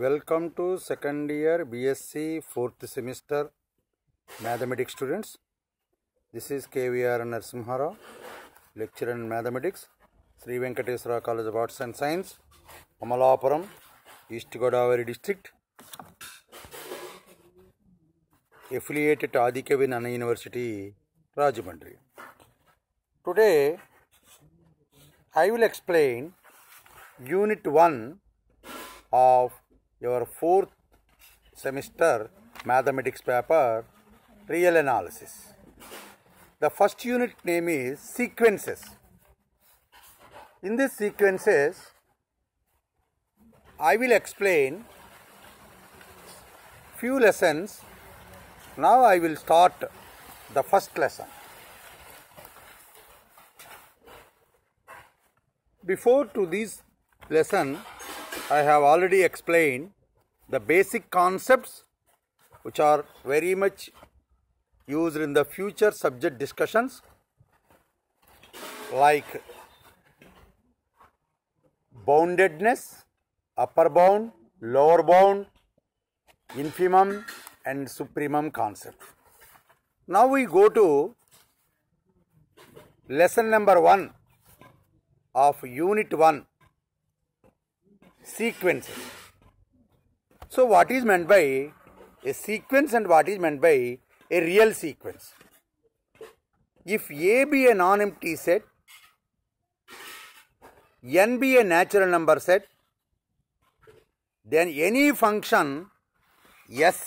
Welcome to second year BSc fourth semester mathematics students. This is KVR Narsimhara, lecturer in mathematics, Sri Venkateswara College of Arts and Science, Amalapuram, East Godavari district. Affiliated to Aditya University, Rajamundry. Today, I will explain Unit 1 of your fourth semester mathematics paper real analysis. The first unit name is sequences. In this sequences, I will explain few lessons. Now I will start the first lesson. Before to this lesson, I have already explained the basic concepts which are very much used in the future subject discussions like boundedness, upper bound, lower bound, infimum and supremum concept. Now we go to lesson number 1 of unit 1 sequences. So what is meant by a sequence and what is meant by a real sequence? If A be a non-empty set, n be a natural number set, then any function S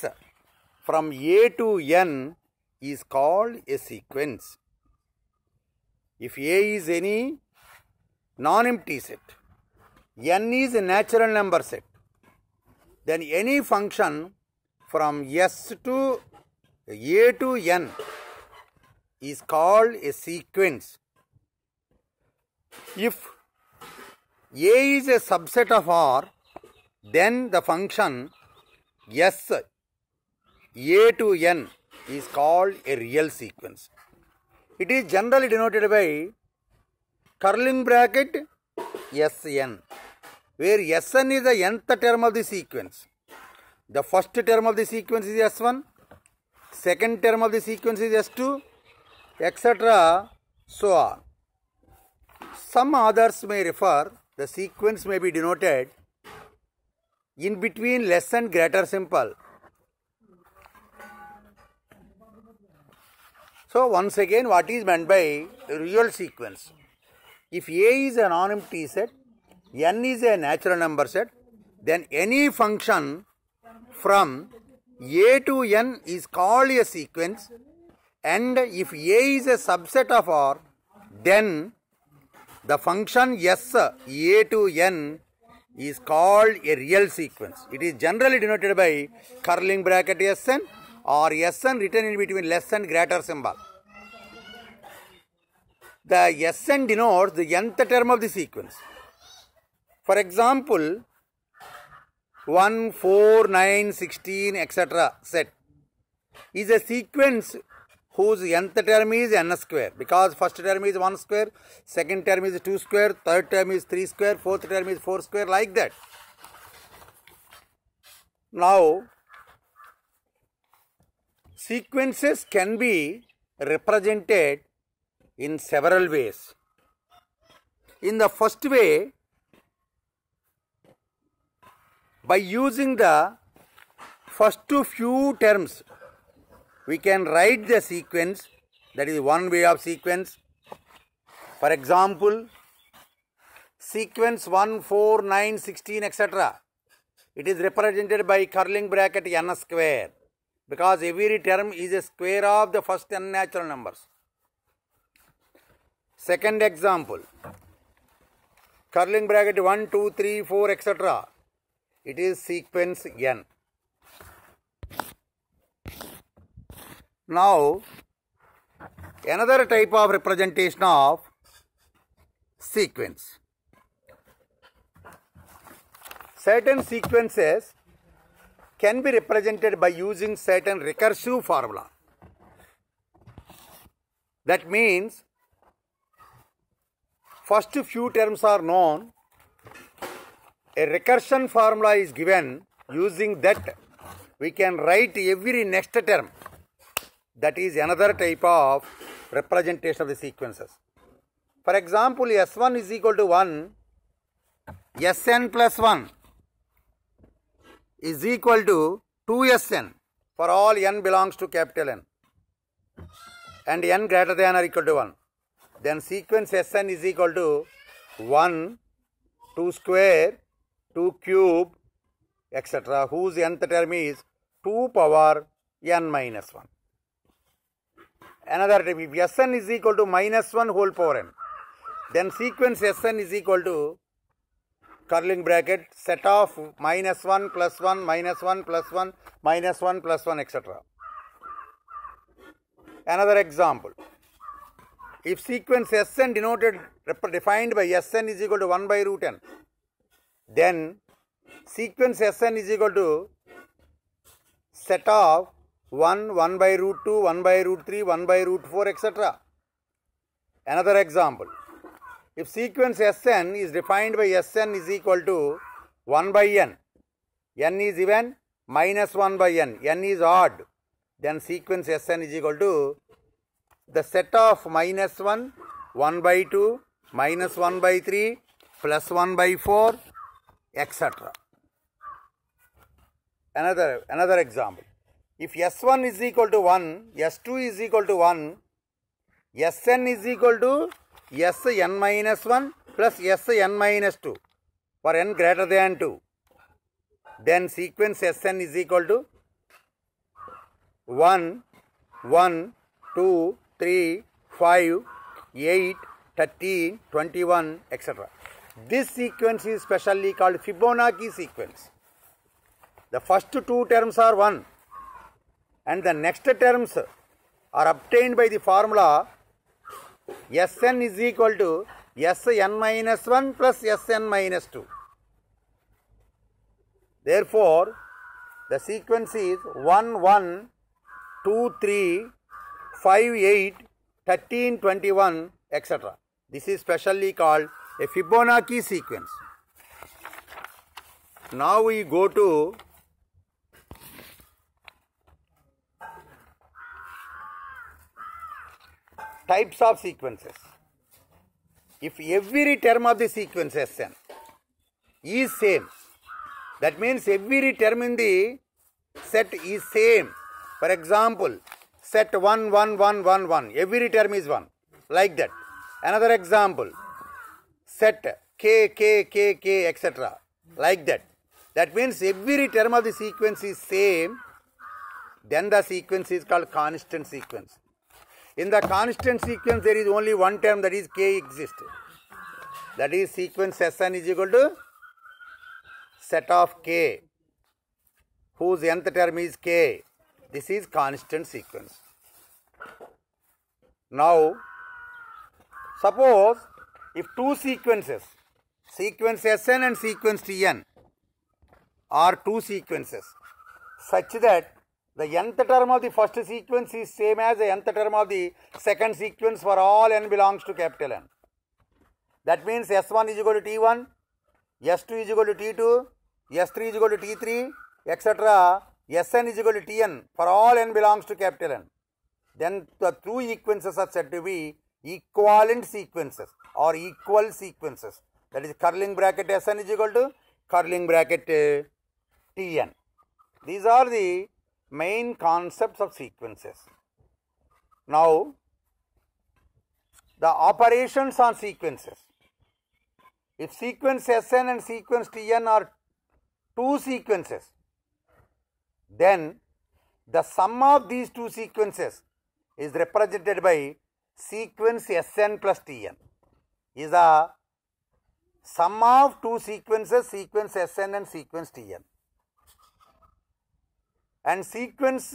from A to N is called a sequence. If A is any non-empty set, N is a natural number set, then any function from s to a to n is called a sequence. If a is a subset of R, then the function S A to N is called a real sequence. It is generally denoted by curling bracket SN where Sn is the nth term of the sequence. The first term of the sequence is S1, second term of the sequence is S2, etc. so on. Some others may refer, the sequence may be denoted in between less and greater simple. So once again what is meant by real sequence? If A is a non-empty set, n is a natural number set, then any function from a to n is called a sequence and if a is a subset of r, then the function s a to n is called a real sequence. It is generally denoted by curling bracket sn or sn written in between less and greater symbol. The sn denotes the nth term of the sequence. For example, 1, 4, 9, 16, etc. set is a sequence whose nth term is n square because first term is 1 square, second term is 2 square, third term is 3 square, fourth term is 4 square like that. Now, sequences can be represented in several ways. In the first way, by using the first two few terms we can write the sequence that is one way of sequence for example sequence 1 4 9 16 etc it is represented by curling bracket n square because every term is a square of the first n natural numbers second example curling bracket 1 2 3 4 etc it is sequence N. Now, another type of representation of sequence. Certain sequences can be represented by using certain recursive formula. That means, first few terms are known a recursion formula is given using that we can write every next term that is another type of representation of the sequences for example s1 is equal to 1 sn plus 1 is equal to 2sn for all n belongs to capital n and n greater than or equal to 1 then sequence sn is equal to 1 2 square 2 cube etc. whose nth term is 2 power n minus 1. Another term, if Sn is equal to minus 1 whole power n, then sequence Sn is equal to curling bracket set of minus 1 plus 1 minus 1 plus 1 minus 1 plus 1 etc. Another example, if sequence Sn denoted defined by Sn is equal to 1 by root n then sequence Sn is equal to set of 1, 1 by root 2, 1 by root 3, 1 by root 4 etc. Another example. If sequence Sn is defined by Sn is equal to 1 by n, n is even minus 1 by n, n is odd, then sequence Sn is equal to the set of minus 1, 1 by 2, minus 1 by 3, plus 1 by 4, etc. Another, another example. If S1 is equal to 1, S2 is equal to 1, Sn is equal to Sn minus 1 plus Sn minus 2 for n greater than 2. Then sequence Sn is equal to 1, 1, 2, 3, 5, 8, 13, 21, etc. This sequence is specially called Fibonacci sequence. The first two terms are 1 and the next terms are obtained by the formula Sn is equal to Sn minus 1 plus Sn minus 2. Therefore, the sequence is 1, 1, 2, 3, 5, 8, 13, 21, etc. This is specially called a Fibonacci sequence. Now we go to types of sequences. If every term of the sequence Sn is same, that means every term in the set is same. For example, set 1, 1, 1, 1, 1, every term is 1, like that. Another example, set K, K, K, K, etc. Like that. That means every term of the sequence is same. Then the sequence is called constant sequence. In the constant sequence, there is only one term that is K exists. That is sequence Sn is equal to set of K, whose nth term is K. This is constant sequence. Now, suppose if two sequences, sequence Sn and sequence Tn are two sequences such that the nth term of the first sequence is same as the nth term of the second sequence for all n belongs to capital N. That means S1 is equal to T1, S2 is equal to T2, S3 is equal to T3, etc. Sn is equal to Tn for all n belongs to capital N. Then the two sequences are said to be equivalent sequences or equal sequences. That is curling bracket Sn is equal to curling bracket uh, Tn. These are the main concepts of sequences. Now, the operations on sequences. If sequence Sn and sequence Tn are two sequences, then the sum of these two sequences is represented by sequence Sn plus Tn is the sum of two sequences sequence Sn and sequence Tn and sequence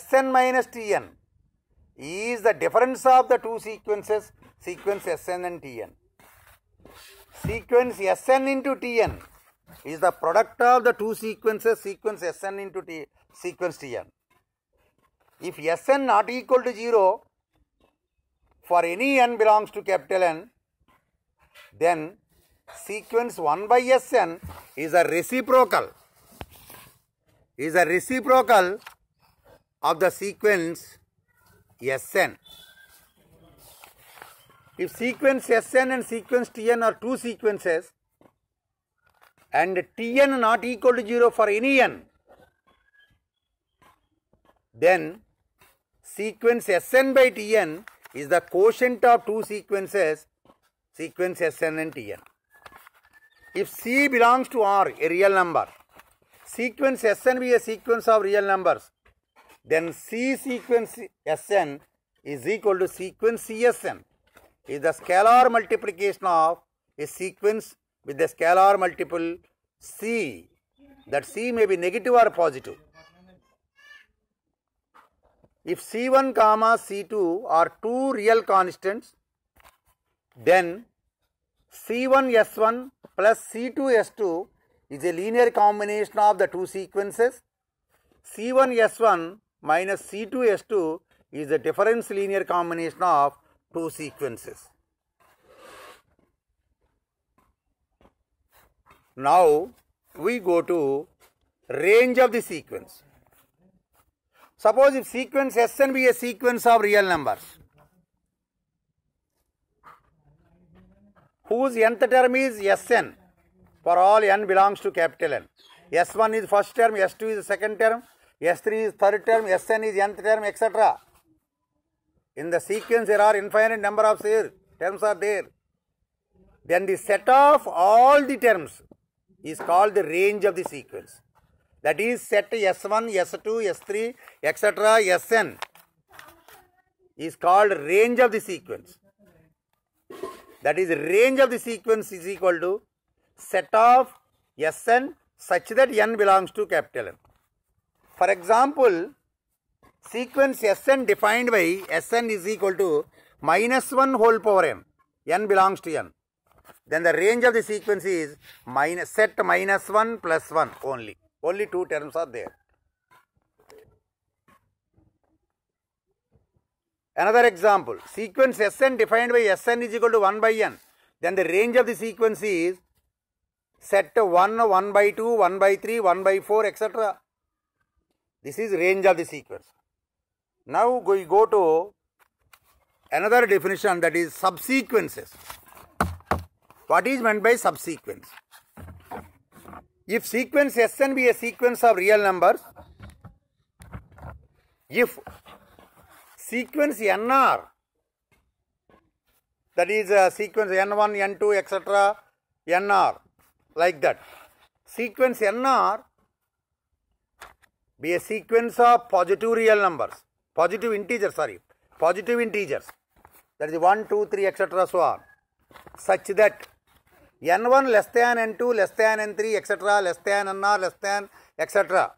Sn minus Tn is the difference of the two sequences sequence Sn and Tn. Sequence Sn into Tn is the product of the two sequences sequence Sn into T sequence Tn. If Sn not equal to 0 for any n belongs to capital N then sequence 1 by Sn is a reciprocal is a reciprocal of the sequence Sn. If sequence Sn and sequence Tn are two sequences and Tn not equal to 0 for any n, then sequence Sn by Tn is the quotient of two sequences sequence Sn and Tn. If C belongs to R, a real number, sequence Sn be a sequence of real numbers, then C sequence Sn is equal to sequence Csn is the scalar multiplication of a sequence with the scalar multiple C that C may be negative or positive. If C1 comma C2 are two real constants then C1S1 plus C2S2 is a linear combination of the two sequences. C1S1 minus C2S2 is a difference linear combination of two sequences. Now, we go to range of the sequence. Suppose if sequence S n be a sequence of real numbers, whose nth term is Sn for all n belongs to capital N. S1 is first term, S2 is second term, S3 is third term, Sn is nth term, etc. In the sequence, there are infinite number of terms are there. Then the set of all the terms is called the range of the sequence. That is set S1, S2, S3, etc. Sn is called range of the sequence that is range of the sequence is equal to set of Sn such that n belongs to capital N. For example, sequence Sn defined by Sn is equal to minus 1 whole power n, n belongs to n. Then the range of the sequence is minus, set minus 1 plus 1 only. Only two terms are there. Another example, sequence Sn defined by Sn is equal to 1 by n. Then the range of the sequence is set 1, 1 by 2, 1 by 3, 1 by 4, etc. This is range of the sequence. Now we go to another definition that is subsequences. What is meant by subsequence? If sequence Sn be a sequence of real numbers, if sequence nr that is a uh, sequence n1 n2 etc nr like that sequence nr be a sequence of positive real numbers positive integers sorry positive integers that is 1 2 3 etc so on such that n1 less than n2 less than n3 etc less than nr less than etc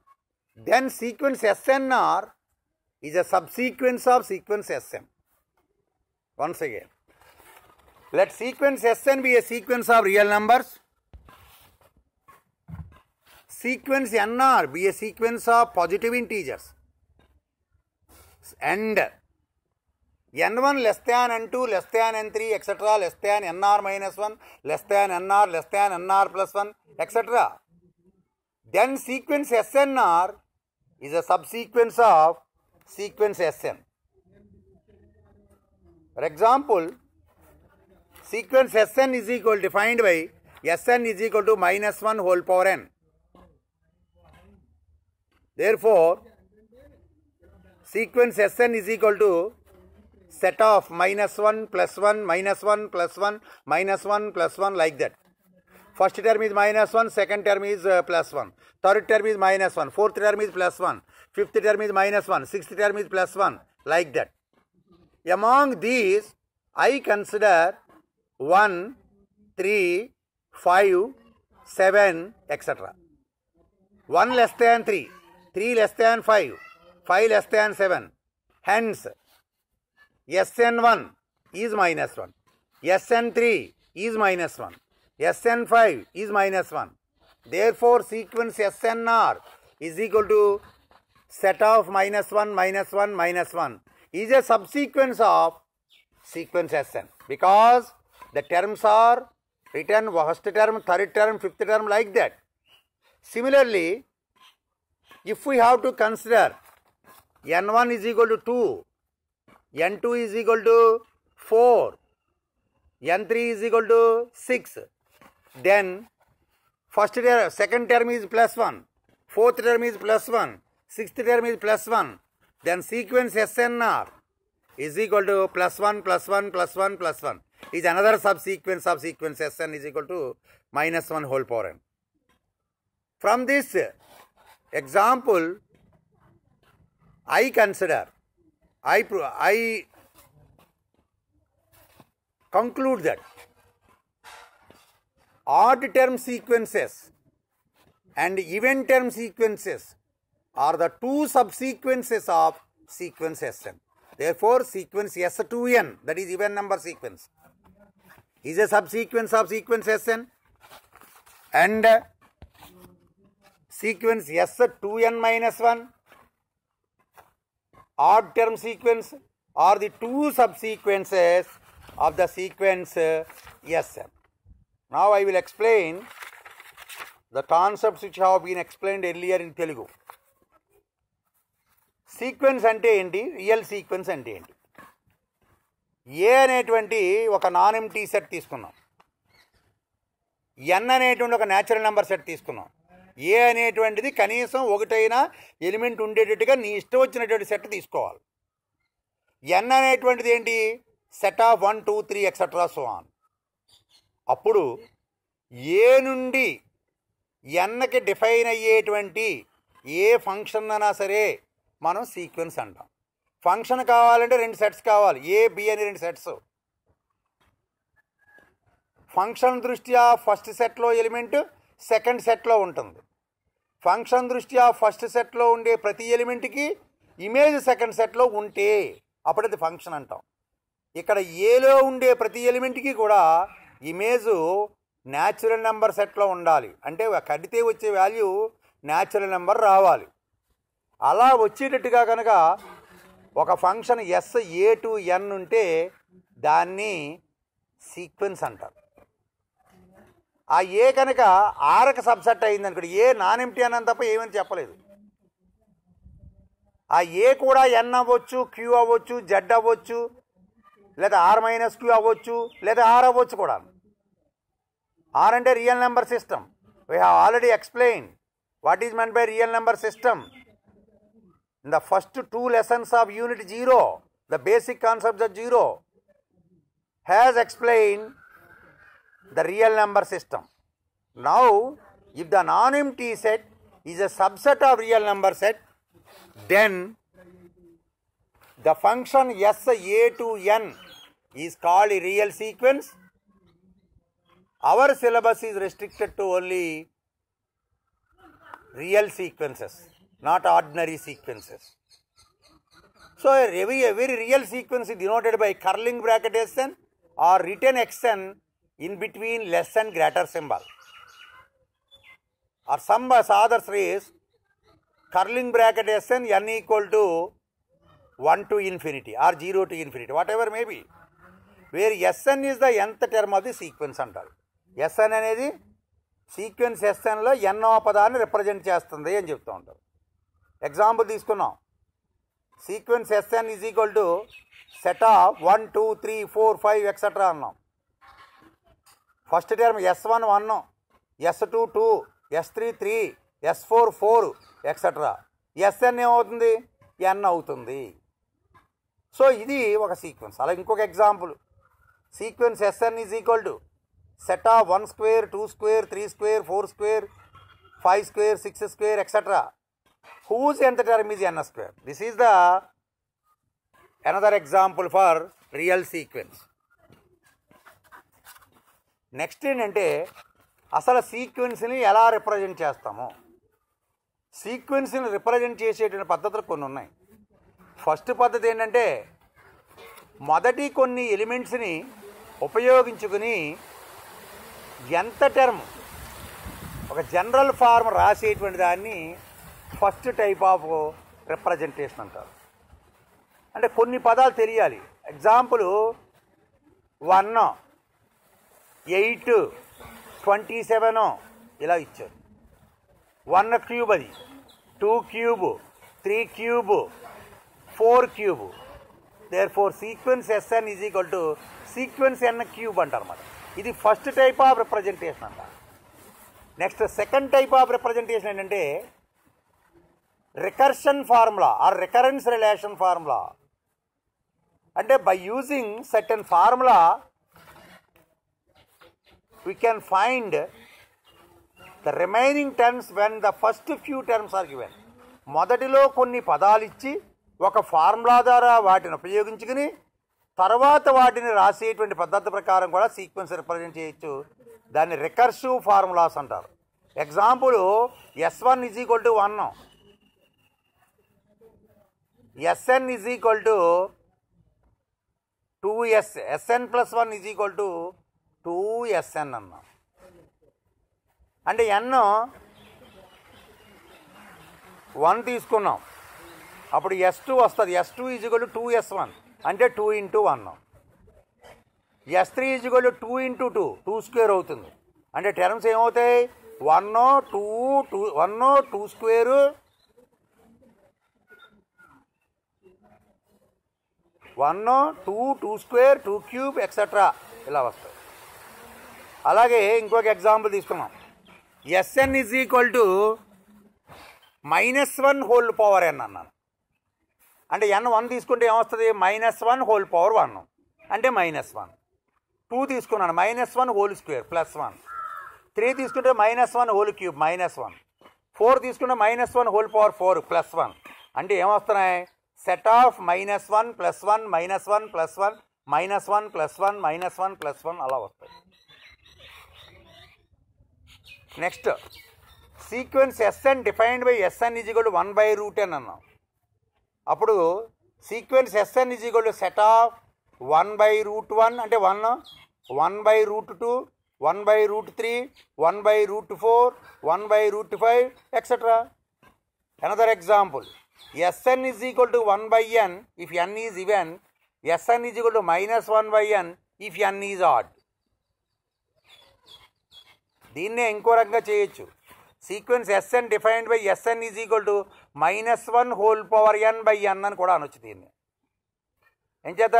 then sequence snr is a subsequence of sequence Sn. Once again, let sequence Sn be a sequence of real numbers, sequence Nr be a sequence of positive integers, and n1 less than n2 less than n3 etc less than nr minus 1 less than nr less than nr plus 1 etc. Then sequence snr is a subsequence of sequence Sn. For example, sequence Sn is equal defined by Sn is equal to minus one whole power n. Therefore, sequence Sn is equal to set of minus one plus one minus one plus one minus one plus one like that. First term is minus one, second term is uh, plus one, third term is minus one, fourth term is plus one. fifth term is minus 1, sixth term is plus 1, like that. Among these, I consider 1, 3, 5, 7, etc. 1 less than 3, 3 less than 5, 5 less than 7. Hence, SN1 is minus 1, SN3 is minus 1, SN5 is minus 1. Therefore, sequence SNR is equal to set of minus 1 minus 1 minus 1 is a subsequence of sequence Sn because the terms are written first term, third term, fifth term like that. Similarly, if we have to consider n1 is equal to 2, n2 is equal to 4, n3 is equal to 6, then first term, second term is plus 1, fourth term is plus 1, sixth term is plus 1. Then sequence SNR is equal to plus 1, plus 1, plus 1, plus 1 is another subsequence of sequence Sn is equal to minus 1 whole power n. From this example, I consider, I, I conclude that odd term sequences and even term sequences are the two subsequences of sequence Sn. Therefore, sequence S2n, that is even number sequence, is a subsequence of sequence Sn and sequence S2n minus 1, odd term sequence are the two subsequences of the sequence uh, Sn. Now I will explain the concepts which have been explained earlier in Telugu. Sequence అంటే ఏంటి real sequence అంటే ఏంటి ఏ అనేటువంటి ఒక non empty set తీసుకున్నాం ఎన్ అనేటువంటి ఒక natural number set తీసుకున్నాం ఏ అనేటువంటిది కనీసం ఒకటైనా ఎలిమెంట్ ఉండేటట్టుగా నీ ఇష్టం వచ్చినటువంటి సెట్ తీసుకోవాలి ఎన్ అనేటువంటిది ఏంటి set of one two three etcetera so on అప్పుడు ఏ నుండి ఎన్నకి డిఫైన్ అయ్యేటువంటి ఏ ఫంక్షన్ అయినా సరే మనం సీక్వెన్స్ అంటాం ఫంక్షన్ కావాలంటే రెండు సెట్స్ కావాలి ఏ బి అని రెండు సెట్స్ ఫంక్షన్ దృష్ట్యా ఫస్ట్ సెట్లో ఎలిమెంట్ సెకండ్ సెట్లో ఉంటుంది ఫంక్షన్ దృష్ట్యా ఫస్ట్ సెట్లో ఉండే ప్రతి ఎలిమెంట్కి ఇమేజ్ సెకండ్ సెట్లో ఉంటే అప్పుడు అది ఫంక్షన్ అంటాం ఇక్కడ ఏలో ఉండే ప్రతి ఎలిమెంట్కి కూడా ఇమేజు న్యాచురల్ నెంబర్ సెట్లో ఉండాలి అంటే కడితే వచ్చే వాల్యూ న్యాచురల్ నెంబర్ రావాలి అలా వచ్చేటట్టుగా కనుక ఒక function S A to N ఉంటే దాన్ని సీక్వెన్స్ అంటారు ఆ ఏ కనుక ఆరకు సబ్సెట్ అయింది అనుకోండి ఏ నాన్ ఎంటీ అన్నాను తప్ప ఏమని చెప్పలేదు ఆ ఏ కూడా ఎన్ అవ్వచ్చు క్యూ అవ్వచ్చు జెడ్ అవ్వచ్చు లేదా ఆర్ మైనస్ క్యూ అవ్వచ్చు లేదా ఆర్ అవ్వచ్చు కూడా ఆర్ అంటే real number system we have already explain what is meant by real number system In the first two lessons of Unit 0, the basic concepts of 0 has explained the real number system. Now, if the non-empty set is a subset of real number set, then the function S A to N is called a real sequence. Our syllabus is restricted to only real sequences. not ordinary sequences. So a very, a very real sequence is denoted by curling bracket action or written action in between less and greater symbol. Or some other rays curling bracket action n equal to 1 to infinity or 0 to infinity, whatever may be. Where S N is the ఎంత term of the sequence అంటారు S N అనేది sequence ఎస్ఎన్లో ఎన్నో పదాన్ని represent చేస్తుంది అని చెప్తూ ఉంటారు ఎగ్జాంపుల్ తీసుకున్నాం sequence S N is equal to set of one two three four five etcetera అన్నాం first term S one one S two two S three three S four four etcetera S N ఏమవుతుంది N అవుతుంది so ఇది ఒక sequence అలా ఇంకొక example sequence S N is equal to set of one square two square three square four square five square six square etcetera whose ఎంత term ఇది N S square this is the another example for real sequence next ఏంటంటే అసలు సీక్వెన్స్ని ఎలా represent చేస్తాము సీక్వెన్స్ని represent చేసేటువంటి పద్ధతులు కొన్ని ఉన్నాయి ఫస్ట్ పద్ధతి ఏంటంటే మొదటి కొన్ని ఎలిమెంట్స్ని ఉపయోగించుకుని ఎంత టర్మ్ ఒక జనరల్ ఫార్మ్ రాసేటువంటి దాన్ని ఫస్ట్ టైప్ ఆఫ్ రిప్రజెంటేషన్ అంటారు అంటే కొన్ని పదాలు తెలియాలి example one eight twenty seven ఇలా ఇచ్చారు వన్ క్యూబ్ అది two cube three cube four cube there four sequence S N is equal to sequence N cube అంటారన్నమాట ఇది ఫస్ట్ టైప్ ఆఫ్ రిప్రజెంటేషన్ అంట next second type of representation ఏంటంటే recursion formula or recurrence relation formula అంటే by using certain formula we can find the remaining terms when the first few terms are given మొదటిలో కొన్ని పదాలు ఇచ్చి ఒక formula ద్వారా వాటిని ఉపయోగించుకుని తర్వాత వాటిని రాసేటువంటి పద్ధతి ప్రకారం కూడా సీక్వెన్స్ రిప్రజెంట్ చేయొచ్చు దాన్ని రికర్సివ్ ఫార్ములాస్ అంటారు example S one is equal to one S N is equal to two S S N plus one is equal to two S N అన్నాం అంటే ఎన్ వన్ తీసుకున్నాం అప్పుడు ఎస్ టూ వస్తుంది S two is equal two S one అంటే two into one S three is equal two into two two square అవుతుంది అంటే terms ఏమవుతాయి one two two one two square one two two square two cube etcetera ఇలా వస్తాయి అలాగే ఇంకొక example తీసుకున్నాం S N is equal to minus one whole power N అన్నాను అంటే ఎన్ వన్ తీసుకుంటే ఏమొస్తుంది minus one whole power one అంటే మైనస్ వన్ టూ తీసుకున్నాను minus one whole square plus one three తీసుకుంటే minus one whole cube minus one four తీసుకుంటే minus one whole power four plus one అంటే ఏమొస్తున్నాయి set of minus one plus one minus one plus one minus one plus one minus one plus one అలా వస్తాయి next sequence S N defined by S N is equal one by root అని అన్నాం అప్పుడు sequence S N is equal set of one by root one అంటే one one by root two one by root three one by root four one by root five etcetera another example S N is equal to one by n if n is even, Sn is equal to minus 1 by n if n is odd. దీన్నే ఇంకో రకంగా చేయొచ్చు sequence S N defined by S N is equal to minus one whole power N by N అని కూడా అనొచ్చు దీన్ని ఏం చేత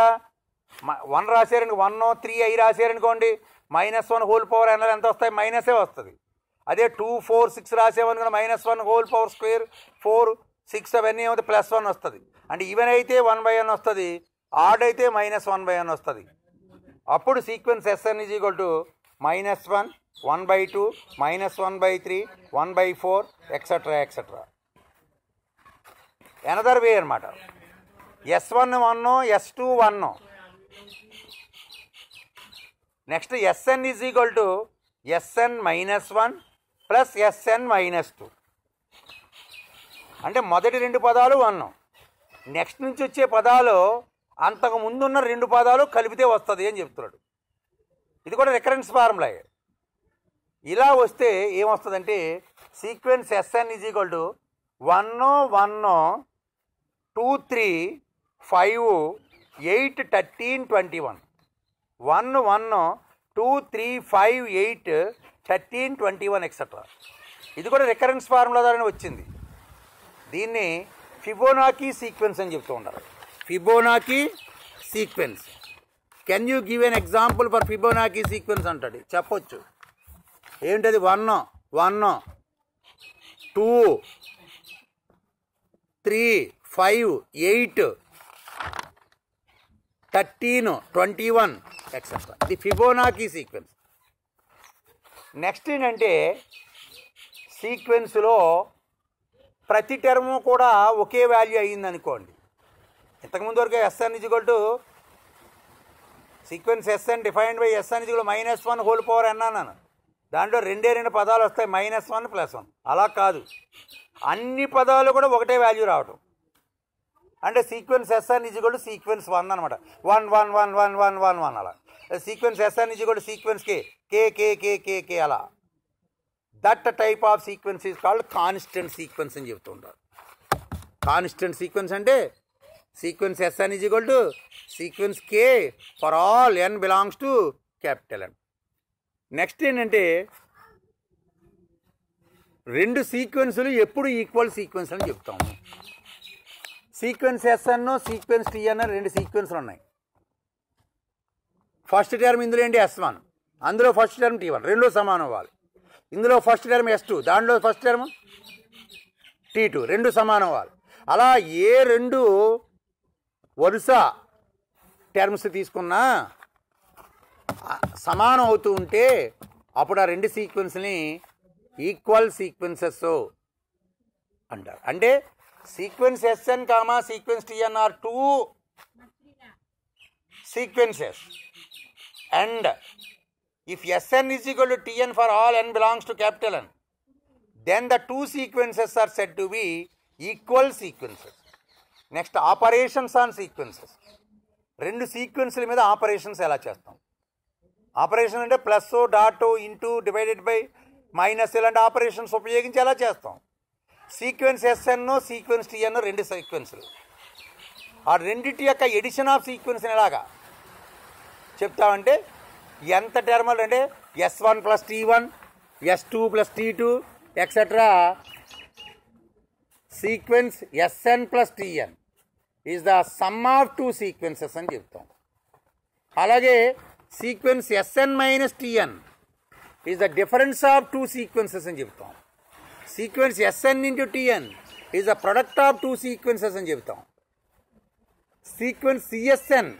వన్ రాశారనుకో వన్ త్రీ అయి రాశారనుకోండి minus one whole power N ఎంత వస్తాయి మైనసే వస్తుంది అదే టూ ఫోర్ సిక్స్ రాసేవనుకున్న minus one whole power square four six అవన్నీ ఏమైతే ప్లస్ వన్ వస్తుంది అంటే ఈవెన్ అయితే వన్ బై వన్ వస్తుంది ఆడ్ అయితే మైనస్ వన్ బై వన్ వస్తుంది అప్పుడు sequence S N is equal to minus one one by two minus one by three one by four etcetera etcetera another way అనమాట S one one S two one next S N is equal to S N minus one plus S N minus two అంటే మొదటి రెండు పదాలు one next నుంచి వచ్చే పదాలు అంతకు ముందున్న రెండు పదాలు కలిపితే వస్తుంది అని చెప్తున్నాడు ఇది కూడా రికరెన్స్ ఫార్ములా ఇలా వస్తే ఏమొస్తుందంటే sequence S N is equal to one one two three five eight thirteen twenty one one one two three five eight thirteen twenty one etcetera ఇది కూడా రికరెన్స్ ఫార్ములా ద్వారా వచ్చింది దీన్ని ఫిబోనాకీ సీక్వెన్స్ అని చెప్తూ ఉంటారు Fibonacci sequence can you give an example for Fibonacci sequence అంటాడు చెప్పొచ్చు ఏంటది one one two three five eight thirteen twenty one etcetera ఇది ఫిబోనాకీ సీక్వెన్స్ నెక్స్ట్ ఏంటంటే సీక్వెన్స్లో ప్రతి టర్ము కూడా ఒకే వాల్యూ అయ్యింది అనుకోండి ఇంతకుముందు వరకు S N is equal to sequence S అని defined by S N is equal minus one whole power అన్నాను దాంట్లో రెండే రెండు పదాలు వస్తాయి మైనస్ వన్ ప్లస్ వన్ అలా కాదు అన్ని పదాలు కూడా ఒకటే వాల్యూ రావటం అంటే sequence S N is equal to sequence one అనమాట one one one one one one one అలా sequence S N is equal to sequence K K K K K అలా that type of sequence is called constant sequence అని చెప్తుంటారు constant sequence అంటే sequence S అని is to sequence K for all N belongs to capital N next ఏంటంటే రెండు సీక్వెన్సులు ఎప్పుడు equal sequence అని చెప్తాము సీక్వెన్స్ ఎస్ అన్న సీక్వెన్స్ టీ అన్న రెండు సీక్వెన్స్లు ఉన్నాయి ఫస్ట్ టర్మ్ ఇందులో ఏంటి ఎస్ వన్ అందులో ఫస్ట్ టర్మ్ టీ వన్ రెండో సమానం అవ్వాలి ఇందులో ఫస్ట్ టర్మ్ ఎస్ టూ దాంట్లో ఫస్ట్ టర్మ్ టీ టూ రెండు సమానం వాళ్ళు అలా ఏ రెండు వరుస టర్మ్స్ తీసుకున్నా సమానం అవుతూ ఉంటే అప్పుడు ఆ రెండు సీక్వెన్స్ని ఈక్వల్ సీక్వెన్సెస్ అంటారు అంటే sequence S N comma sequence T N are two sequences and if S N is equal to Tn for all n belongs to capital N, then the two sequences are said to be equal sequences. Next operations on sequences రెండు సీక్వెన్స్ల మీద operations ఎలా చేస్తాం operation అంటే plus dot into divided by minus ఇలాంటి operations ఉపయోగించి ఎలా చేస్తాం సీక్వెన్స్ ఎస్ఎన్ సీక్వెన్స్ టీఎన్ రెండు సీక్వెన్స్లు ఆ రెండింటి యొక్క ఎడిషన్ ఆఫ్ సీక్వెన్స్ని ఎలాగా చెప్తామంటే ఎంత టెర్మల్ అంటే S one plus T one S two plus T two etcetera sequence S N plus T N is the sum of two sequences అని చెప్తాం అలాగే sequence S N minus T N is the difference of two sequences అని చెప్తాం sequence S N into T N is the product of two sequences అని చెప్తాం sequence C S N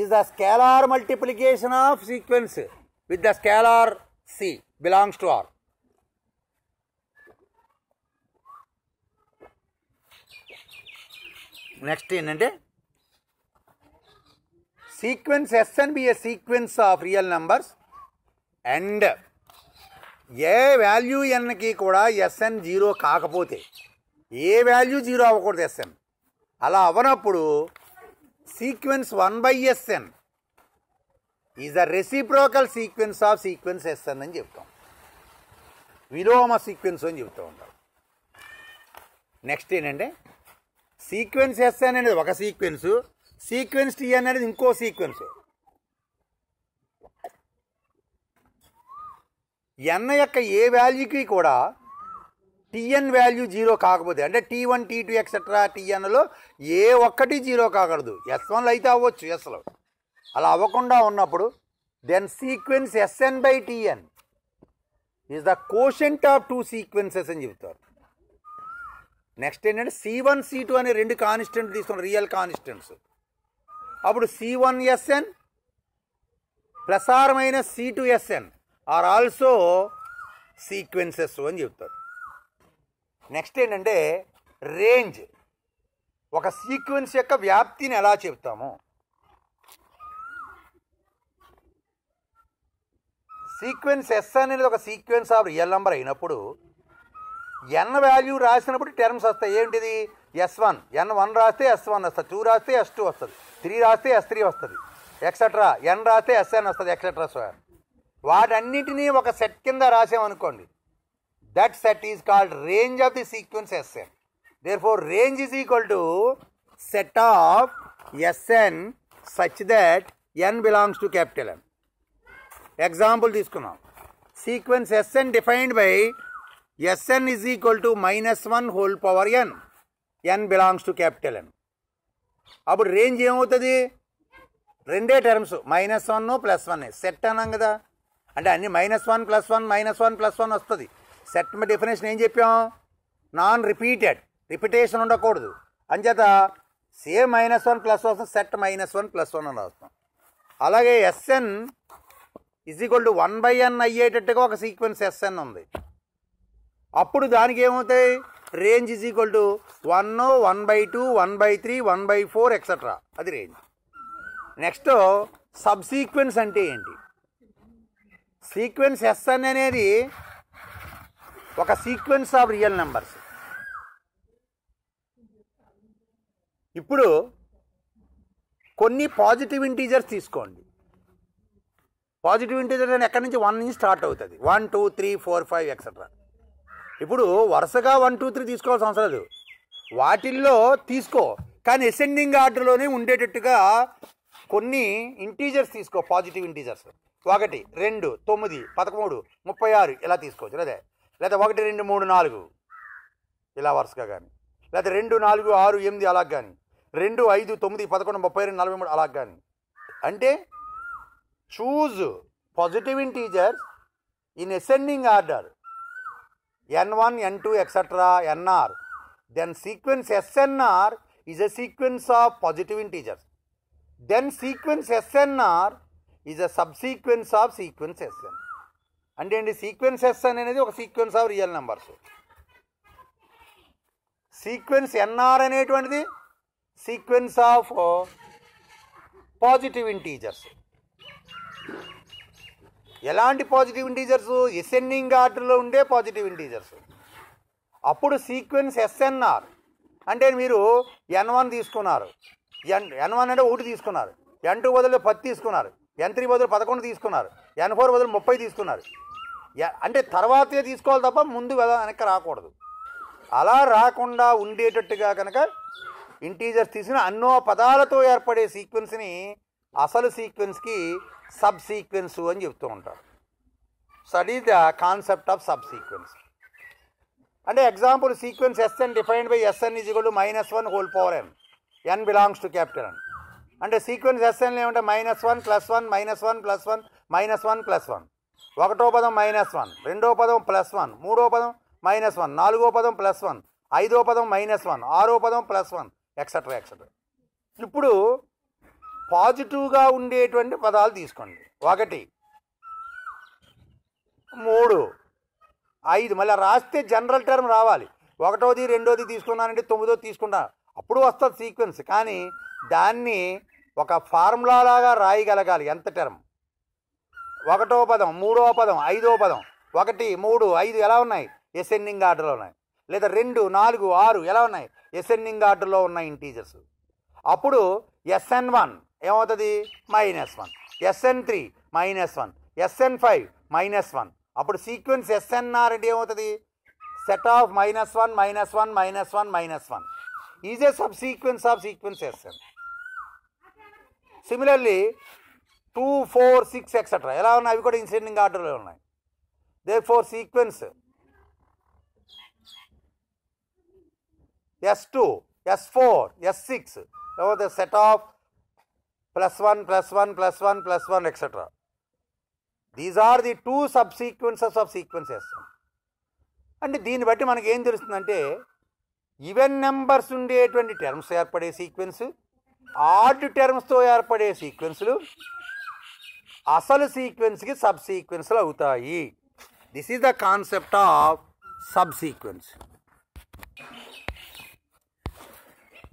is the scalar multiplication of sequence with the scalar C belongs to R next ఏంటంటే sequence yes and B a sequence of real numbers and a value ఎన్కి కూడా S N zero కాకపోతే ఏ value zero అవ్వకూడదు S N అలా అవ్వనప్పుడు sequence one by S N is a reciprocal sequence of sequence S N అని చెప్తాం విలోమ సీక్వెన్స్ అని చెప్తూ ఉంటాం నెక్స్ట్ ఏంటంటే సీక్వెన్స్ ఎస్ఎన్ అనేది ఒక సీక్వెన్స్ సీక్వెన్స్ టీ అనేది ఇంకో సీక్వెన్స్ ఎన్ యొక్క ఏ వాల్యూకి కూడా టిఎన్ వాల్యూ జీరో కాకపోతే అంటే T one T two etcetera టీఎన్లో ఏ ఒక్కటి జీరో కాకూడదు ఎస్ వన్లో అయితే అవ్వచ్చు ఎస్లో అలా అవ్వకుండా ఉన్నప్పుడు then sequence S N by T N is the quotient of two sequences అని చెబుతారు నెక్స్ట్ ఏంటంటే సి వన్ సి టూ అనే రెండు కాన్స్టెంట్ తీసుకున్న రియల్ కాన్స్టెంట్స్ అప్పుడు సి వన్ ఎస్ఎన్ ప్రసారమైన minus C two S N are also sequences అని చెప్తారు నెక్స్ట్ ఏంటంటే రేంజ్ ఒక సీక్వెన్స్ యొక్క వ్యాప్తిని ఎలా చెప్తాము సీక్వెన్స్ ఎస్ అనేది ఒక సీక్వెన్స్ ఆఫ్ రియల్ నెంబర్ అయినప్పుడు ఎన్ వాల్యూ రాసినప్పుడు టర్మ్స్ వస్తాయి ఏంటిది ఎస్ వన్ ఎన్ వన్ రాస్తే ఎస్ వన్ వస్తుంది టూ రాస్తే ఎస్ టూ వస్తుంది త్రీ రాస్తే ఎస్ త్రీ వస్తుంది ఎక్సెట్రా ఎన్ రాస్తే ఎస్ఎన్ వస్తుంది ఎక్సెట్రా సో వాటన్నిటినీ ఒక సెట్ కింద రాసామనుకోండి that set set called range range the sequence sequence Sn. Therefore, range is equal to set of Sn such that n belongs to capital M. Example తీసుకున్నాం sequence S N defined by S N is equal to minus one whole power N N belongs to capital N అప్పుడు range ఏమవుతుంది రెండే terms minus one plus one set అన్నాం కదా అంటే అన్ని minus one plus one minus one plus one వస్తుంది set definition ఏం చెప్పాం నాన్ రిపీటెడ్ రిపిటేషన్ ఉండకూడదు అంచేత say minus one plus one set minus one plus one అని రాస్తాం అలాగే S N is equal to one by N అయ్యేటట్టుగా ఒక సీక్వెన్స్ ఎస్ఎన్ ఉంది అప్పుడు దానికి ఏమవుతాయి range is equal to one one by two one by three one by four etcetera అది రేంజ్ నెక్స్ట్ సబ్ సీక్వెన్స్ అంటే ఏంటి సీక్వెన్స్ ఎస్ఎన్ అనేది ఒక సీక్వెన్స్ ఆఫ్ రియల్ నెంబర్స్ ఇప్పుడు కొన్ని పాజిటివ్ ఇంటీజర్స్ తీసుకోండి పాజిటివ్ ఇంటీజర్స్ అని ఎక్కడి నుంచి వన్ నుంచి స్టార్ట్ అవుతుంది one two three four five etcetera ఇప్పుడు వరుసగా వన్ టూ త్రీ తీసుకోవాల్సిన అవసరం లేదు వాటిల్లో తీసుకో కానీ ఎసెండింగ్ ఆర్డర్లోనే ఉండేటట్టుగా కొన్ని ఇంటీజర్స్ తీసుకో పాజిటివ్ ఇంటీజర్స్ ఒకటి రెండు తొమ్మిది పదకొండు ముప్పై ఆరు ఇలా తీసుకోవచ్చు అదే లేదా ఒకటి రెండు మూడు నాలుగు ఇలా వరుసగా కానీ లేదా రెండు నాలుగు ఆరు ఎనిమిది అలాగ కానీ రెండు ఐదు తొమ్మిది పదకొండు ముప్పై రెండు నలభై మూడు అలాగ కానీ అంటే choose positive in integers in ascending order N one N two etcetera N R then sequence S N R is a sequence of positive in integers then sequence S N R is a subsequence of sequence S N అంటే ఏంటి sequence S అనేది ఒక sequence of real numbers sequence N R అనేటువంటిది sequence of positive integers ఎలాంటి positive integers ascending ఆర్డర్లో ఉండే positive integers అప్పుడు sequence S N R అంటే మీరు ఎన్ వన్ తీసుకున్నారు ఎన్ ఎన్ వన్ అంటే ఒకటి తీసుకున్నారు ఎన్ టూ బదులు పది తీసుకున్నారు ఎన్ త్రీ బదులు పదకొండు తీసుకున్నారు ఎన్ ఫోర్ బదులు ముప్పై తీసుకున్నారు అంటే తర్వాతే తీసుకోవాలి తప్ప ముందు వెనక రాకూడదు అలా రాకుండా ఉండేటట్టుగా కనుక ఇంటీజర్స్ తీసిన అన్నో పదాలతో ఏర్పడే సీక్వెన్స్ని అసలు సీక్వెన్స్కి సబ్ సీక్వెన్స్ అని చెప్తూ ఉంటారు study the concept of subsequence అంటే example sequence S N defined by S N is equal minus one whole power N N belongs to capital అని అంటే సీక్వెన్స్ ఎస్ఎన్ ఏమంటే minus one plus one minus one plus one minus one plus one ఒకటో పదం minus one రెండో పదం plus one మూడో పదం minus one నాలుగో పదం ప్లస్ వన్ ఐదో పదం మైనస్ వన్ ఆరో పదం ప్లస్ వన్ ఎక్సెట్రా ఎక్సెట్రా ఇప్పుడు పాజిటివ్గా ఉండేటువంటి పదాలు తీసుకోండి ఒకటి మూడు ఐదు మళ్ళీ రాస్తే జనరల్ టర్మ్ రావాలి ఒకటోది రెండోది తీసుకున్నానంటే తొమ్మిదో తీసుకున్నా అప్పుడు వస్తుంది సీక్వెన్స్ కానీ దాన్ని ఒక ఫార్ములా లాగా రాయగలగాలి ఎంత టర్మ్ ఒకటో పదం మూడవ పదం ఐదో పదం ఒకటి మూడు ఐదు ఎలా ఉన్నాయి ఎసెండింగ్ ఆర్డర్లో ఉన్నాయి లేదా రెండు నాలుగు ఆరు ఎలా ఉన్నాయి ఎసెండింగ్ ఆర్డర్లో ఉన్నాయి ఇంటీజర్స్ అప్పుడు ఎస్ఎన్ వన్ ఏమవుతుంది minus one S N three minus one S N five minus one అప్పుడు సీక్వెన్స్ ఎస్ఎన్ఆర్ అంటే ఏమవుతుంది set of minus one minus one minus one minus one is a subsequence of sequence S N similarly two four six etcetera ఎలా ఉన్నాయి అవి కూడా ascending ఆర్డర్లో ఉన్నాయి they for sequence S two S four S six the set of plus one plus one plus one plus one etcetera these are the two subsequences of sequences అంటే దీన్ని బట్టి మనకి ఏం తెలుస్తుందంటే ఈవెన్ నెంబర్స్ ఉండేటువంటి terms ఏర్పడే sequence odd టర్మ్స్తో ఏర్పడే సీక్వెన్స్లు असल सीक्वे सब सीक्वे अवता है दिश the concept of subsequence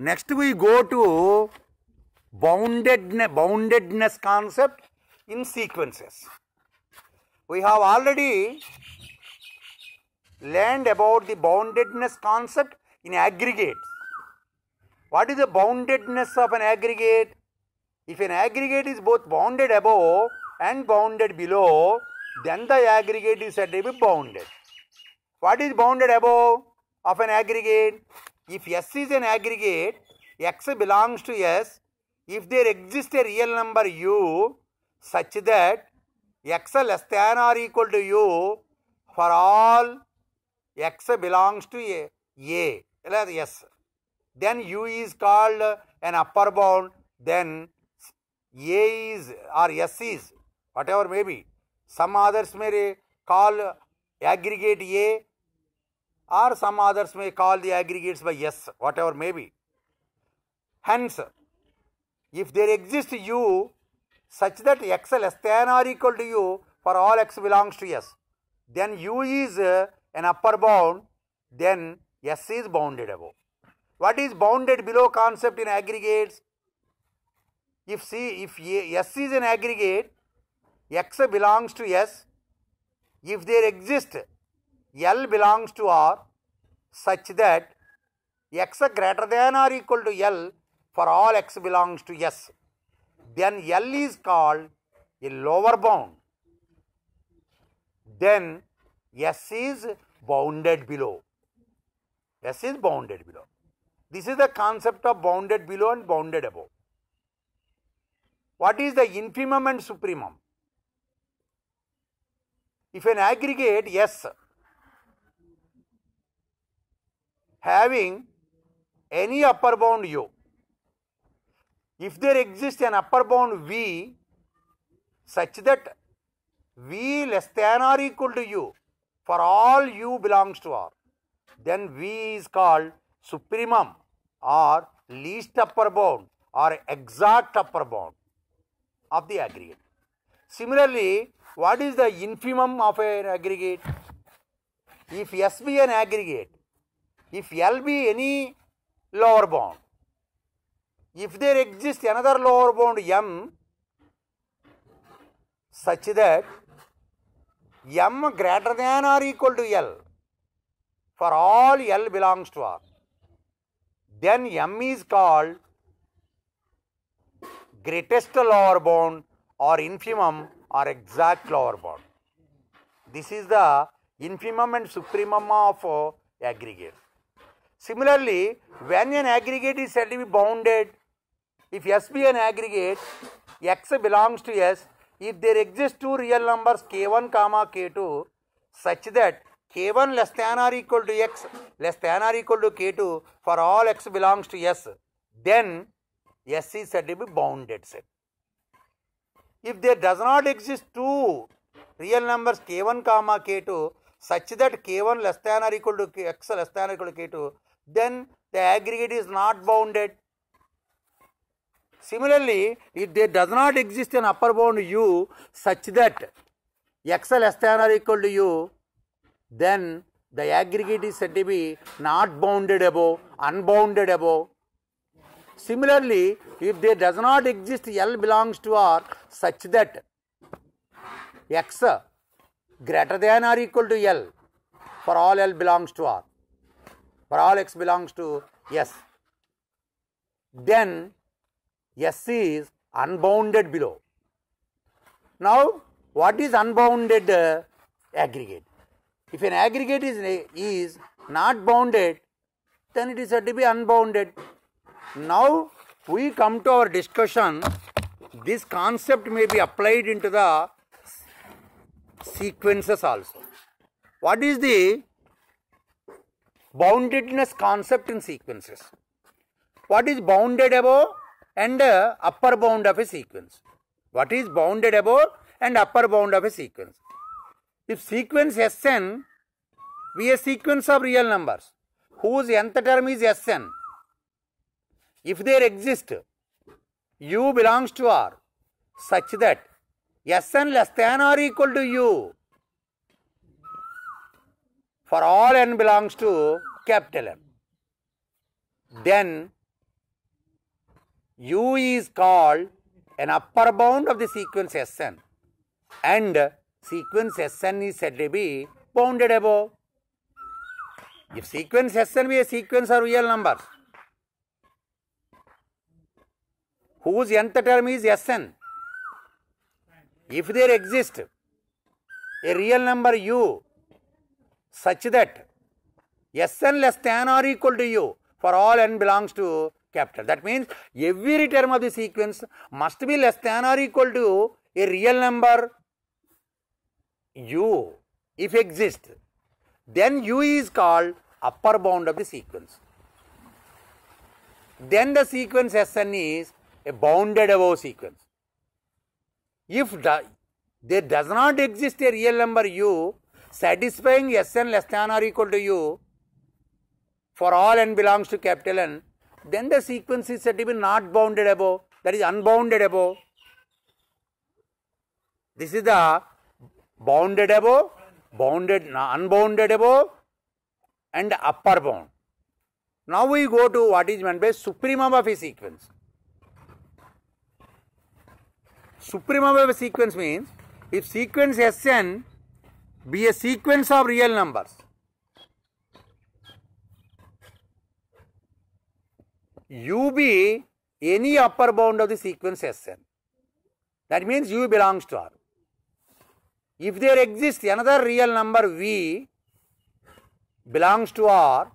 next we go to bounded bounded का in sequence we have all learned about the bounded concept in aggregate what is the bounded of an aggregate if an aggregate is both bounded above and bounded below, then the aggregate is said to be bounded. What is bounded above of an aggregate? If S is an aggregate, X belongs to S. If there exists a real number U such that X less than or equal to U for all X belongs to A, A yes. Then U is called an upper bound, then A is or S is whatever may be. Some others may call aggregate A or some others may call the aggregates by S, whatever may be. Hence, if there exists U such that XL less than or equal to U for all X belongs to S, then U is uh, an upper bound, then S is bounded above. What is bounded below concept in aggregates? If C, if S is an aggregate, x belongs to S, if there exist L belongs to R such that x greater than or equal to L for all x belongs to S, then L is called a lower bound. Then S is bounded below. S is bounded below. This is the concept of bounded below and bounded above. What is the infimum and supremum? If an aggregate S having any upper bound U, if there exists an upper bound V such that V less than or equal to U for all U belongs to R, then V is called supremum or least upper bound or exact upper bound of the aggregate. Similarly, what is the infimum of an aggregate? If S be an aggregate, if L be any lower bound, if there exists another lower bound M such that M greater than or equal to L for all L belongs to R, then M is called greatest lower bound or infimum or exact lower bound. This is the infimum and supremum of uh, aggregate. Similarly, when an aggregate is said to be bounded, if S be an aggregate, X belongs to S, if there exist two real numbers K1, comma K2, such that K1 less than or equal to X less than or equal to K2 for all X belongs to S, then S is said to be bounded set if there does not exist two real numbers k1 comma k2 such that k1 less than or equal to x less than or equal to k2 then the aggregate is not bounded similarly if there does not exist an upper bound u such that x less than or equal to u then the aggregate is said to be not bounded above unbounded above Similarly, if there does not exist L belongs to R such that X greater than or equal to L for all L belongs to R, for all X belongs to S, then S is unbounded below. Now, what is unbounded uh, aggregate? If an aggregate is, is not bounded, then it is said to be unbounded. Now we come to our discussion. This concept may be applied into the sequences also. What is the boundedness concept in sequences? What is bounded above and uh, upper bound of a sequence? What is bounded above and upper bound of a sequence? If sequence Sn be a sequence of real numbers, whose nth term is Sn, if there exist u belongs to r such that sn less than or equal to u for all n belongs to capital M, then u is called an upper bound of the sequence Sn and sequence Sn is said to be bounded above. If sequence Sn be a sequence of real numbers, whose nth term is Sn. If there exists a real number u such that Sn less than or equal to u for all n belongs to capital. That means every term of the sequence must be less than or equal to a real number u if exists. Then u is called upper bound of the sequence. Then the sequence Sn is a bounded above sequence. If there does not exist a real number u satisfying Sn less than or equal to u for all n belongs to capital N, then the sequence is said to be not bounded above, that is unbounded above. This is the bounded above, bounded, unbounded above and upper bound. Now we go to what is meant by supremum of a sequence. Supremum of a sequence means if sequence Sn be a sequence of real numbers, u be any upper bound of the sequence Sn. That means u belongs to R. If there exists another real number v belongs to R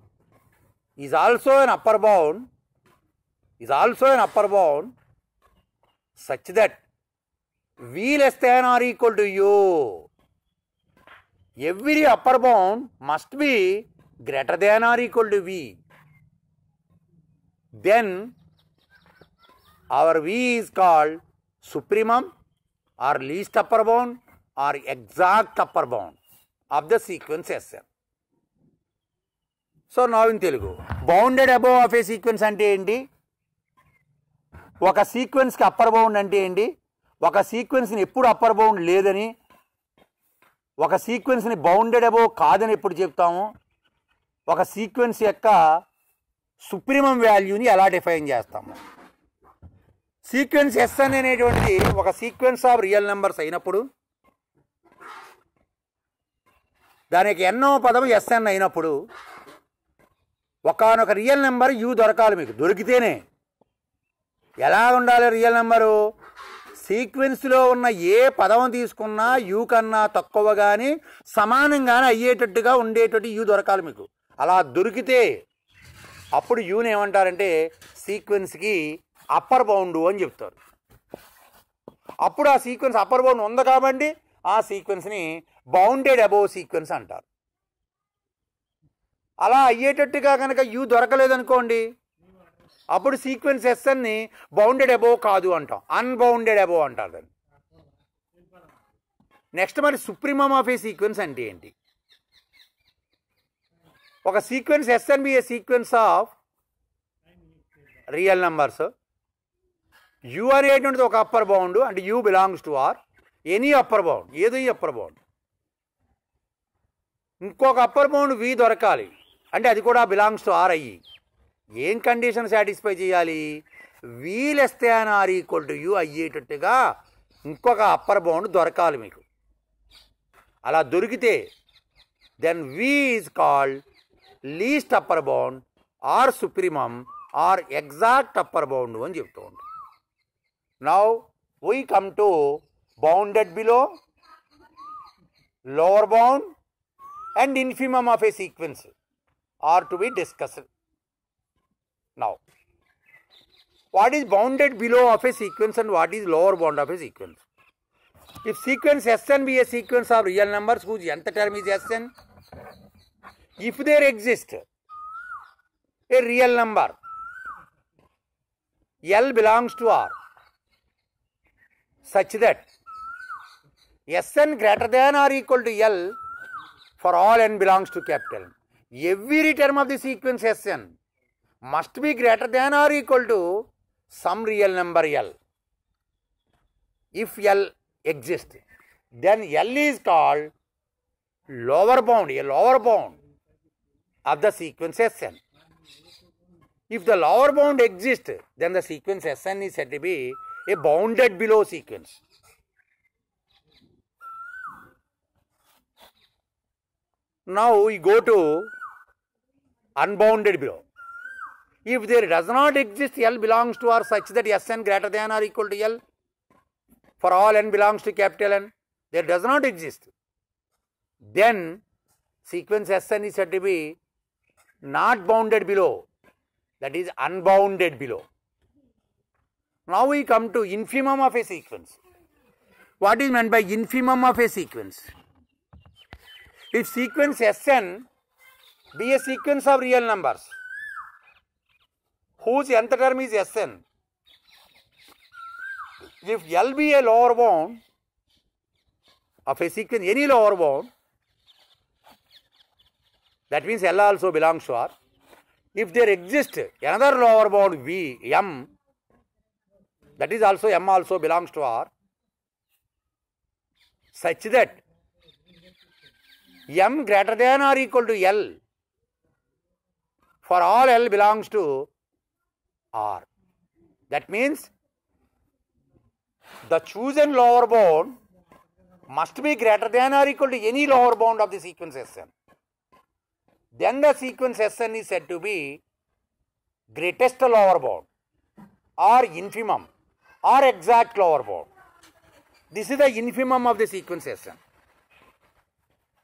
is also an upper bound, is also an upper bound such that v less than or equal to u. Every upper bound must be greater than or equal to v. Then our v is called supremum or least upper bound or exact upper bound of the sequence Sn. So now in Telugu bounded above of a sequence అంటే ఏంటి ఒక సీక్వెన్స్కి upper bound అంటే ఏంటి ఒక సీక్వెన్స్ని ఎప్పుడు upper bound లేదని ఒక సీక్వెన్స్ని బౌండెడ్ అబో కాదని ఎప్పుడు చెప్తాము ఒక సీక్వెన్స్ యొక్క సుప్రీమం వాల్యూని ఎలా డిఫైన్ చేస్తాము సీక్వెన్స్ ఎస్ అనేటువంటిది ఒక సీక్వెన్స్ ఆఫ్ రియల్ నెంబర్స్ అయినప్పుడు దానికి ఎన్నో పదం ఎస్ఎన్ అయినప్పుడు ఒకనొక రియల్ నెంబర్ యూ దొరకాలి మీకు దొరికితేనే ఎలా ఉండాలి రియల్ నెంబరు సీక్వెన్స్లో ఉన్న ఏ పదం తీసుకున్నా యూ కన్నా తక్కువ కానీ సమానంగానే అయ్యేటట్టుగా ఉండేటట్టు యూ దొరకాలి మీకు అలా దొరికితే అప్పుడు యూని ఏమంటారంటే సీక్వెన్స్కి అప్పర్ బౌండ్ అని చెప్తారు అప్పుడు ఆ సీక్వెన్స్ అప్పర్ బౌండ్ ఉంది కాబట్టి ఆ సీక్వెన్స్ని బౌండెడ్ అబోవ్ సీక్వెన్స్ అంటారు అలా అయ్యేటట్టుగా కనుక యూ దొరకలేదనుకోండి అప్పుడు సీక్వెన్స్ ఎస్ఎన్ని బౌండెడ్ అబోవ్ కాదు అంటాం అన్బౌండెడ్ అబోవ్ అంటారు దాన్ని నెక్స్ట్ మరి సుప్రీమం ఆఫ్ ఏ సీక్వెన్స్ అంటే ఏంటి ఒక sequence S be a sequence of real numbers U అనేటువంటిది ఒక అప్పర్ బౌండ్ అంటే U belongs to R any upper bound ఏదో అప్పర్ బౌండ్ ఇంకొక అప్పర్ బౌండ్ వి దొరకాలి అంటే అది కూడా బిలాంగ్స్ టు ఆర్ అయ్యి ఏం కండిషన్ సాటిస్ఫై చేయాలి వీలెస్తే than or equal to U అయ్యేటట్టుగా ఇంకొక అప్పర్ బౌండ్ దొరకాలి మీకు అలా దొరికితే then V is called least upper bound or supremum or exact upper bound అని చెప్తూ ఉంటాం now we come to bounded below lower bound and infimum of a sequence are to be discussed Now, what is bounded below of a sequence and what is lower bound of a sequence? If sequence Sn be a sequence of real numbers whose nth term is Sn, if there exists a real number, L belongs to R, such that Sn greater than or equal to L for all n belongs to capital N. Every term of the sequence Sn must be greater than or equal to some real number L. If L exists, then L is called lower bound, a lower bound of the sequence Sn. If the lower bound exists, then the sequence Sn is said to be a bounded below sequence. Now we go to unbounded below. If there does not exist L belongs to R such that Sn greater than or equal to L, for all n belongs to capital N, there does not exist. Then sequence Sn is said to be not bounded below, that is unbounded below. Now we come to infimum of a sequence. What is meant by infimum of a sequence? If sequence Sn be a sequence of real numbers, whose nth term is Sn. If L be a lower bound of a sequence, any lower bound, that means L also belongs to R. If there exists another lower bound V, M, that is also M also belongs to R, such that M greater than or equal to L, for all L belongs to R. That means the chosen lower bound must be greater than or equal to any lower bound of the sequence Sn. Then the sequence Sn is said to be greatest lower bound or infimum or exact lower bound. This is the infimum of the sequence Sn.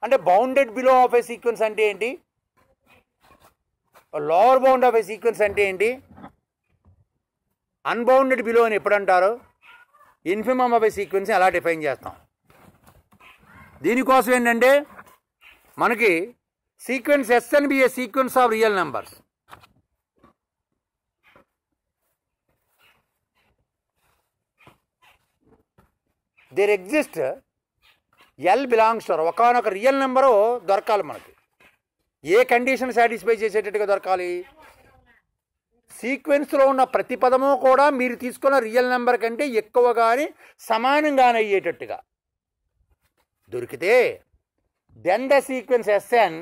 అంటే bounded below a a sequence అంటే ఏంటి lower bound of a sequence and D, unbounded below అని ఎప్పుడంటారో infimum అబై sequence అలా డిఫైన్ చేస్తాం దీనికోసం ఏంటంటే మనకి సీక్వెన్స్ ఎస్ అని be a sequence of real numbers there exist L belongs to ఒకనొక రియల్ నెంబరు దొరకాలి మనకి ఏ కండిషన్ సాటిస్ఫై చేసేటట్టుగా దొరకాలి సీక్వెన్స్లో ఉన్న ప్రతి పదము కూడా మీరు తీసుకున్న రియల్ నెంబర్ కంటే ఎక్కువగానే సమానంగానయ్యేటట్టుగా దొరికితే then the sequence S N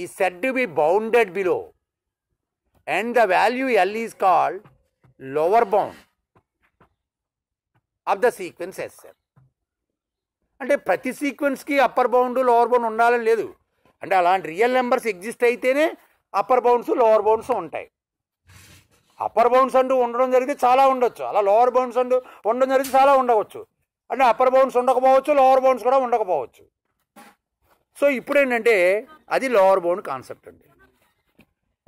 is said to be bounded below and the value L is called lower bound of the sequence S N అంటే ప్రతి సీక్వెన్స్కి అప్పర్ బౌండ్ లోవర్ బౌండ్ ఉండాలని లేదు అంటే అలాంటి రియల్ నెంబర్స్ ఎగ్జిస్ట్ అయితేనే అప్పర్ బౌండ్స్ లోవర్ బౌండ్స్ ఉంటాయి upper bounds అంటూ ఉండడం జరిగితే చాలా ఉండొచ్చు అలా లోవర్ బౌండ్స్ అంటూ ఉండడం జరిగితే చాలా ఉండవచ్చు అంటే అప్పర్ బౌండ్స్ ఉండకపోవచ్చు లోవర్ బౌండ్స్ కూడా ఉండకపోవచ్చు సో ఇప్పుడు ఏంటంటే అది లోవర్ బౌండ్ కాన్సెప్ట్ అండి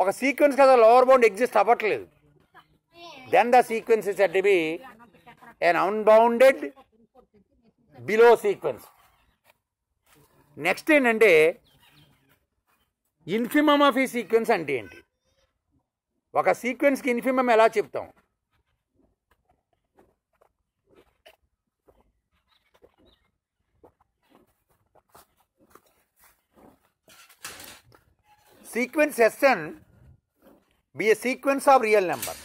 ఒక సీక్వెన్స్ కదా లోవర్ బౌండ్ ఎగ్జిస్ట్ అవ్వట్లేదు then the sequence is at be an unbounded below sequence next ఏంటంటే ఇన్ఫిమమ్ ఆఫ్ ఈ సీక్వెన్స్ అంటే ఏంటి ఒక సీక్వెన్స్కి ఇన్ఫిమమ్ ఎలా చెప్తాం sequence S N be a sequence of real number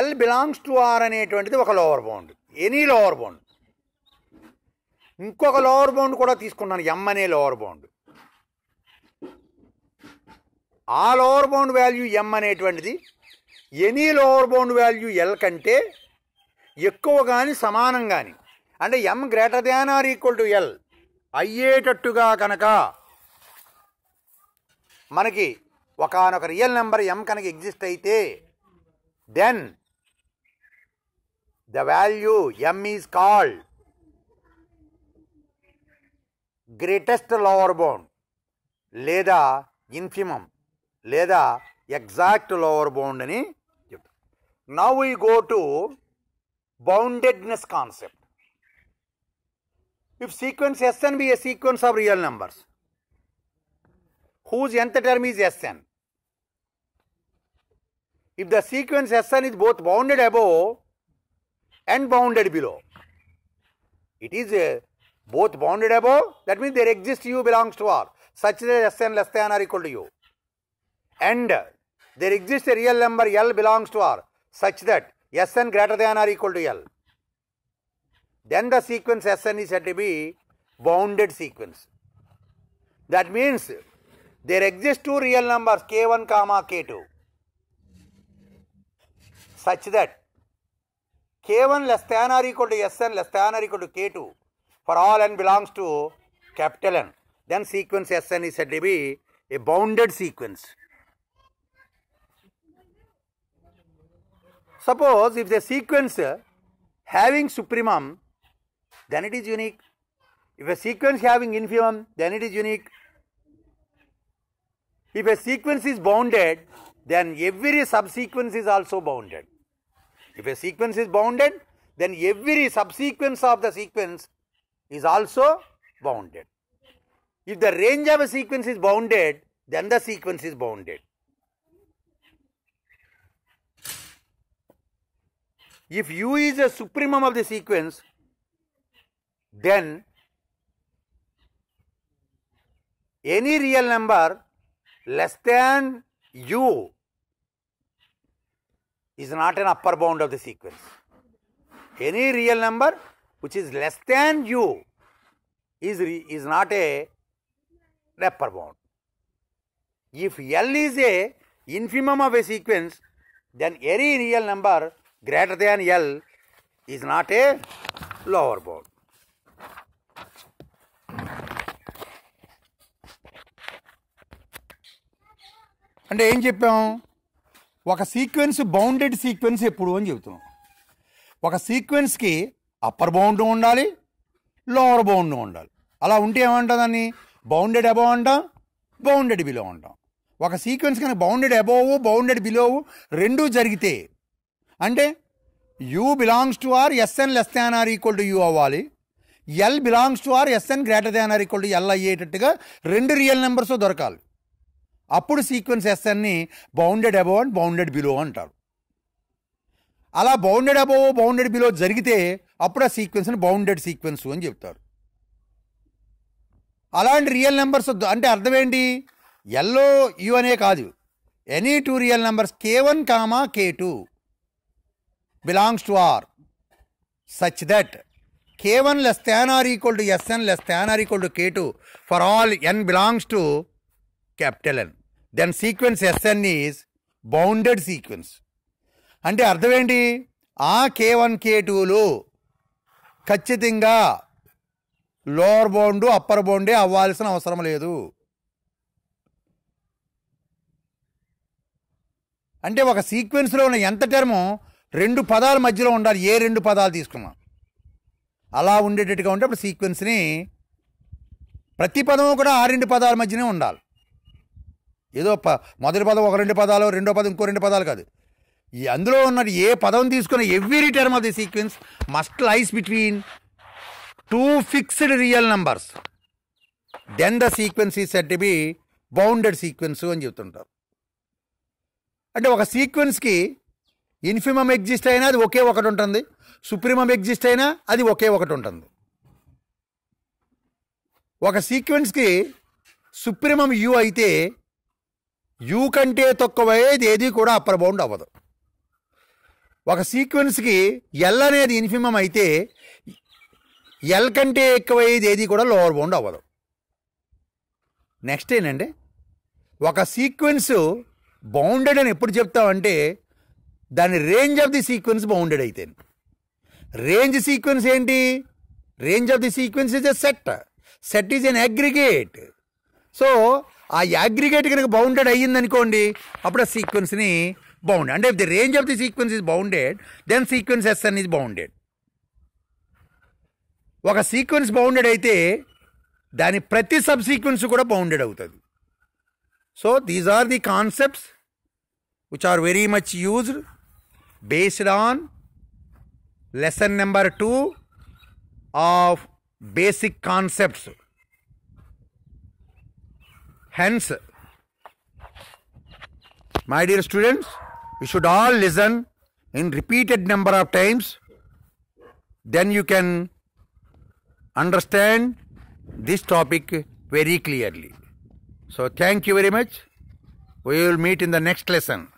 L belongs to R అనేటువంటిది ఒక lower bound any lower bound ఇంకొక లోవర్ బౌండ్ కూడా తీసుకున్నాను ఎం అనే లోవర్ బౌండ్ ఆ లోవర్ బౌండ్ వాల్యూ ఎం అనేటువంటిది any lower bound value L కంటే ఎక్కువ కానీ సమానం కానీ అంటే M greater than or equal to L అయ్యేటట్టుగా కనుక మనకి ఒకనొక రియల్ నెంబర్ ఎం కనుక ఎగ్జిస్ట్ అయితే then the value M is called greatest lower bound, leda infimum leda exact lower bound. ni now we go to boundedness concept if sequence sn be a sequence of real numbers whose nth term is sn if the sequence sn is both bounded above and bounded below it is a both bounded above, that means there exists u belongs to r, such that less than less than or equal to u. And there exists a real number L belongs to R, such that Sn greater than or equal to L. Then the sequence Sn is said to be bounded sequence. That means there exist two real numbers k1 comma k2 such that k1 less than or equal to Sn less than or equal to k2 for all n belongs to capital N. Then sequence Sn is said to be a bounded sequence. Suppose if the sequence having supremum, then it is unique. If a sequence having infimum, then it is unique. If a sequence is bounded, then every subsequence is also bounded. If a sequence is bounded, then every subsequence of the sequence is also bounded. If the range of a sequence is bounded, then the sequence is bounded. If U is a supremum of the sequence, then any real number less than U is not an upper bound of the sequence. Any real number which is less than you is, is not a wrapper bond. If L is a infimum of a sequence, then any real number greater than L is not a lower bound. అంటే ఏం చెప్పాం ఒక sequence bounded sequence ఎప్పుడు అని చెబుతున్నాం ఒక సీక్వెన్స్కి upper bound ఉండాలి లోవర్ బౌండ్ ఉండాలి అలా ఉంటే ఏమంటుందని బౌండెడ్ అబోవ్ అంటాం బౌండెడ్ బిలో అంటాం ఒక సీక్వెన్స్ కనుక బౌండెడ్ అబోవ్ బౌండెడ్ బిలో రెండూ జరిగితే అంటే U belongs to R S N less than or equal to U అవ్వాలి L belongs to R S N greater than or equal to L అయ్యేటట్టుగా రెండు రియల్ నెంబర్స్ దొరకాలి అప్పుడు సీక్వెన్స్ ఎస్ఎన్ని bounded above and bounded below అంటారు అలా బౌండెడ్ అబోవ్ బౌండెడ్ బిలో జరిగితే అప్పుడు ఆ సీక్వెన్స్ని బౌండెడ్ సీక్వెన్స్ అని చెప్తారు అలాంటి రియల్ నెంబర్స్ అంటే అర్థం ఏంటి ఎల్లో యు అనే కాదు any two real numbers K one comma K two belongs to R such that K one less than or equal to S N less than or equal to K two for all N belongs to capital N then sequence S N is bounded sequence అంటే అర్థం ఏంటి ఆ K one K టూలు ఖచ్చితంగా lower bound upper బౌండే అవ్వాల్సిన అవసరం లేదు అంటే ఒక సీక్వెన్స్లో ఉన్న ఎంత టర్ము రెండు పదాల మధ్యలో ఉండాలి ఏ రెండు పదాలు తీసుకున్నా అలా ఉండేటట్టుగా ఉంటే అప్పుడు సీక్వెన్స్ని ప్రతి పదము కూడా ఆ రెండు పదాల మధ్యనే ఉండాలి ఏదో మొదటి పదం ఒక రెండు పదాలు రెండో పదం ఇంకో రెండు పదాలు కాదు ఈ అందులో ఉన్న ఏ పదం తీసుకున్న every term of the sequence must lies between two fixed real numbers then the sequence is said be bounded sequence అని చెప్తుంటారు అంటే ఒక సీక్వెన్స్కి ఇన్ఫిమమ్ ఎగ్జిస్ట్ అయినా అది ఒకే ఒకటి ఉంటుంది సుప్రీమం ఎగ్జిస్ట్ అయినా అది ఒకే ఒకటి ఉంటుంది ఒక సీక్వెన్స్కి సుప్రీమం యూ అయితే యూ కంటే తక్కువయ్యేది ఏది కూడా అప్పర్ బౌండ్ అవ్వదు ఒక సీక్వెన్స్కి ఎల్ అనేది ఇన్ఫిమం అయితే ఎల్ కంటే ఎక్కువయ్యేది ఏది కూడా లోవర్ బౌండ్ అవ్వదు నెక్స్ట్ ఏంటంటే ఒక సీక్వెన్స్ బౌండెడ్ అని ఎప్పుడు చెప్తామంటే దాని range of the sequence bounded అయితే రేంజ్ సీక్వెన్స్ ఏంటి range of the sequence is a set set is an aggregate so ఆ అగ్రిగేట్ కనుక బౌండెడ్ అయ్యిందనుకోండి అప్పుడు ఆ సీక్వెన్స్ని And if the range of the sequence is bounded, then sequence Sn is bounded. a sequence bounded, then every subsequence is bounded. So these are the concepts which are very much used based on lesson number 2 of basic concepts. Hence, my dear students, we should all listen in repeated number of times then you can understand this topic very clearly so thank you very much we will meet in the next lesson